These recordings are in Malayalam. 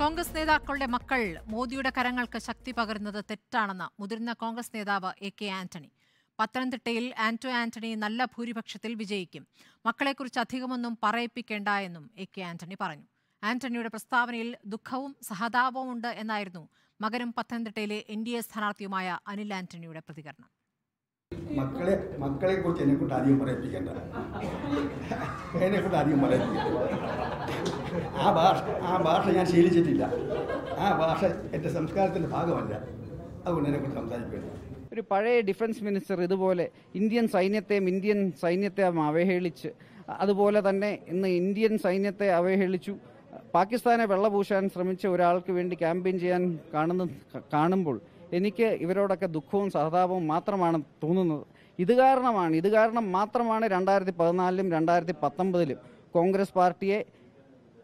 കോൺഗ്രസ് നേതാക്കളുടെ മക്കൾ മോദിയുടെ കരങ്ങൾക്ക് ശക്തി പകരുന്നത് തെറ്റാണെന്ന് മുതിർന്ന കോൺഗ്രസ് നേതാവ് എ കെ ആന്റണി പത്തനംതിട്ടയിൽ ആന്റോ ആന്റണി നല്ല ഭൂരിപക്ഷത്തിൽ വിജയിക്കും മക്കളെക്കുറിച്ച് അധികമൊന്നും പറയിപ്പിക്കേണ്ട എന്നും എ കെ ആന്റണി പറഞ്ഞു ആന്റണിയുടെ പ്രസ്താവനയിൽ ദുഃഖവും സഹതാപവും ഉണ്ട് എന്നായിരുന്നു മകനും പത്തനംതിട്ടയിലെ എൻ ഡി എ സ്ഥാനാർത്ഥിയുമായ അനിൽ ആന്റണിയുടെ പ്രതികരണം മക്കളെ മക്കളെ കുറിച്ച് എന്നെ കൊണ്ട് അധികം പറയിപ്പിക്കേണ്ട എന്നെ കൊണ്ട് അധികം പറയിപ്പിക്കേണ്ട ആ ഭാഷ ആ ഭാഷ ഞാൻ ശീലിച്ചിട്ടില്ല ആ ഭാഷ എൻ്റെ സംസ്കാരത്തിൻ്റെ ഭാഗമല്ല അതുകൊണ്ട് എന്നെക്കുറിച്ച് സംസാരിക്കുന്നു ഒരു പഴയ ഡിഫൻസ് മിനിസ്റ്റർ ഇതുപോലെ ഇന്ത്യൻ സൈന്യത്തെ ഇന്ത്യൻ സൈന്യത്തെ അവഹേളിച്ച് അതുപോലെ തന്നെ ഇന്ന് ഇന്ത്യൻ സൈന്യത്തെ അവഹേളിച്ചു പാകിസ്ഥാനെ വെള്ളപൂശാൻ ശ്രമിച്ച ഒരാൾക്ക് വേണ്ടി ക്യാമ്പയിൻ ചെയ്യാൻ കാണുന്ന കാണുമ്പോൾ എനിക്ക് ഇവരോടൊക്കെ ദുഃഖവും സഹതാപവും മാത്രമാണ് തോന്നുന്നത് ഇത് കാരണമാണ് ഇത് കാരണം മാത്രമാണ് രണ്ടായിരത്തി പതിനാലിലും രണ്ടായിരത്തി പത്തൊമ്പതിലും കോൺഗ്രസ് പാർട്ടിയെ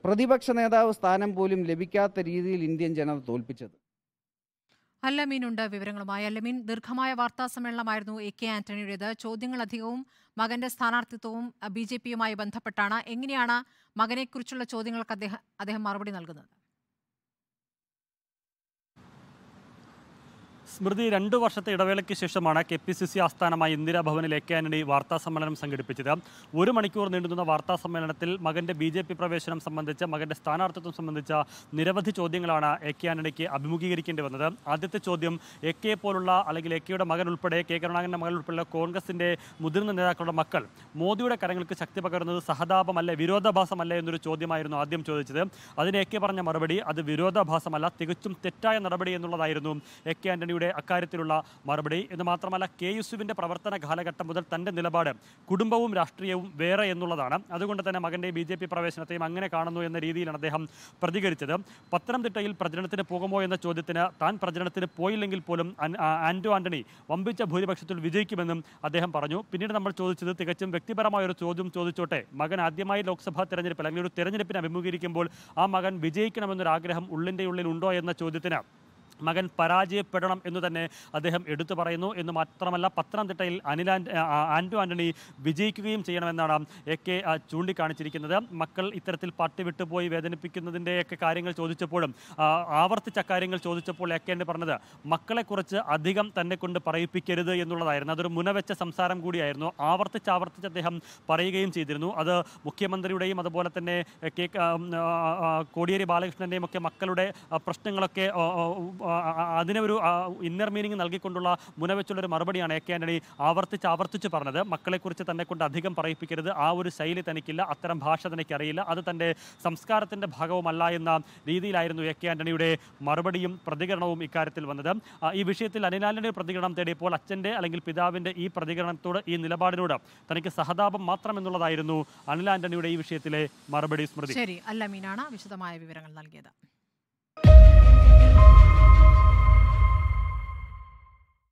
പ്രതിപക്ഷ നേതാവ് സ്ഥാനം പോലും ലഭിക്കാത്ത രീതിയിൽ ഇന്ത്യൻ ജനത തോൽപ്പിച്ചത് അല്ലമീനുണ്ട് വിവരങ്ങളുമായി അല്ലമീൻ ദീർഘമായ വാർത്താ സമ്മേളനമായിരുന്നു എ കെ ആന്റണിയുടേത് ചോദ്യങ്ങൾ അധികവും മകന്റെ സ്ഥാനാർത്ഥിത്വവും ബി ജെ പിയുമായി ബന്ധപ്പെട്ടാണ് എങ്ങനെയാണ് മകനെക്കുറിച്ചുള്ള ചോദ്യങ്ങൾക്ക് അദ്ദേഹം അദ്ദേഹം മറുപടി നൽകുന്നത് സ്മൃതി രണ്ടു വർഷത്തെ ഇടവേളയ്ക്ക് ശേഷമാണ് കെ പി സി സി ആസ്ഥാനമായ ഇന്ദിരാഭവനിൽ എ കെ ആന്റണി സമ്മേളനം സംഘടിപ്പിച്ചത് ഒരു മണിക്കൂർ നീണ്ടുനിന്ന വാർത്താ സമ്മേളനത്തിൽ മകന്റെ ബി ജെ പി പ്രവേശനം സംബന്ധിച്ച് മകന്റെ സ്ഥാനാർത്ഥിത്വം സംബന്ധിച്ച നിരവധി ചോദ്യങ്ങളാണ് എ കെ ആന്റണിക്ക് അഭിമുഖീകരിക്കേണ്ടി വന്നത് ആദ്യത്തെ ചോദ്യം എ കെ പോലുള്ള അല്ലെങ്കിൽ എ കെയുടെ മകൻ ഉൾപ്പെടെ കെ കരുണാകരന്റെ മകൻ ഉൾപ്പെടെ കോൺഗ്രസിന്റെ മുതിർന്ന നേതാക്കളുടെ മക്കൾ മോദിയുടെ കരങ്ങൾക്ക് ശക്തി പകരുന്നത് സഹതാപമല്ല വിരോധാഭാസമല്ല എന്നൊരു ചോദ്യമായിരുന്നു ആദ്യം ചോദിച്ചത് അതിന് എ കെ പറഞ്ഞ മറുപടി അത് വിരോധാഭാസമല്ല തികച്ചും തെറ്റായ നടപടി എന്നുള്ളതായിരുന്നു എ കെ ആന്റണിയുടെ യുടെ അക്കാര്യത്തിലുള്ള മറുപടി എന്ന് മാത്രമല്ല കെ യുസുവിൻ്റെ പ്രവർത്തന കാലഘട്ടം മുതൽ തൻ്റെ നിലപാട് കുടുംബവും രാഷ്ട്രീയവും വേറെ എന്നുള്ളതാണ് അതുകൊണ്ട് തന്നെ മകൻ്റെ ബി ജെ പി പ്രവേശനത്തെയും അങ്ങനെ കാണുന്നു എന്ന രീതിയിലാണ് അദ്ദേഹം പ്രതികരിച്ചത് പത്തനംതിട്ടയിൽ പ്രചരണത്തിന് പോകുമോ എന്ന ചോദ്യത്തിന് താൻ പ്രചരണത്തിന് പോയില്ലെങ്കിൽ പോലും ആൻറ്റോ ആൻ്റണി വമ്പിച്ച ഭൂരിപക്ഷത്തിൽ വിജയിക്കുമെന്നും അദ്ദേഹം പറഞ്ഞു പിന്നീട് നമ്മൾ ചോദിച്ചത് തികച്ചും വ്യക്തിപരമായ ഒരു ചോദ്യം ചോദിച്ചോട്ടെ മകൻ ആദ്യമായി ലോക്സഭാ തെരഞ്ഞെടുപ്പിൽ അല്ലെങ്കിൽ ഒരു തെരഞ്ഞെടുപ്പിനെ അഭിമുഖീകരിക്കുമ്പോൾ ആ മകൻ വിജയിക്കണമെന്നൊരാഗ്രഹം ഉള്ളിൻ്റെ ഉള്ളിൽ ഉണ്ടോ എന്ന ചോദ്യത്തിന് മകൻ പരാജയപ്പെടണം എന്ന് തന്നെ അദ്ദേഹം എടുത്തു പറയുന്നു എന്ന് മാത്രമല്ല പത്തനംതിട്ടയിൽ അനിൽ ആൻഡു ആൻ്റണി വിജയിക്കുകയും ചെയ്യണമെന്നാണ് എ കെ ചൂണ്ടിക്കാണിച്ചിരിക്കുന്നത് മക്കൾ ഇത്തരത്തിൽ പാർട്ടി വിട്ടുപോയി വേദനിപ്പിക്കുന്നതിൻ്റെയൊക്കെ കാര്യങ്ങൾ ചോദിച്ചപ്പോഴും ആവർത്തിച്ച കാര്യങ്ങൾ ചോദിച്ചപ്പോൾ എ കെ പറഞ്ഞത് മക്കളെക്കുറിച്ച് അധികം തന്നെ കൊണ്ട് പറയിപ്പിക്കരുത് എന്നുള്ളതായിരുന്നു അതൊരു മുനവെച്ച സംസാരം കൂടിയായിരുന്നു ആവർത്തിച്ച് ആവർത്തിച്ച് അദ്ദേഹം പറയുകയും ചെയ്തിരുന്നു അത് മുഖ്യമന്ത്രിയുടെയും അതുപോലെ തന്നെ കെ കോടിയേരി ബാലകൃഷ്ണൻ്റെയും ഒക്കെ മക്കളുടെ പ്രശ്നങ്ങളൊക്കെ അതിനെ ഒരു ഇന്നർ മീനിങ് നൽകിക്കൊണ്ടുള്ള മുനവെച്ചുള്ള ഒരു മറുപടിയാണ് എ കെ ആന്റണി ആവർത്തിച്ച് ആവർത്തിച്ച് പറഞ്ഞത് മക്കളെക്കുറിച്ച് തന്നെ കൊണ്ട് അധികം പറയിപ്പിക്കരുത് ആ ഒരു ശൈലി തനിക്കില്ല അത്തരം ഭാഷ തനിക്കറിയില്ല അത് തൻ്റെ സംസ്കാരത്തിൻ്റെ ഭാഗവുമല്ല എന്ന രീതിയിലായിരുന്നു എ കെ ആന്റണിയുടെ മറുപടിയും പ്രതികരണവും ഇക്കാര്യത്തിൽ വന്നത് ഈ വിഷയത്തിൽ അനിലാലിൻ്റെ പ്രതികരണം തേടിയപ്പോൾ അച്ഛൻ്റെ അല്ലെങ്കിൽ പിതാവിൻ്റെ ഈ പ്രതികരണത്തോട് ഈ നിലപാടിനോട് തനിക്ക് സഹതാപം മാത്രം എന്നുള്ളതായിരുന്നു അനിൽ ആന്റണിയുടെ ഈ വിഷയത്തിലെ മറുപടി സ്മൃതി ശരി അല്ല മീനാണ് വിശദമായ വിവരങ്ങൾ നൽകിയത്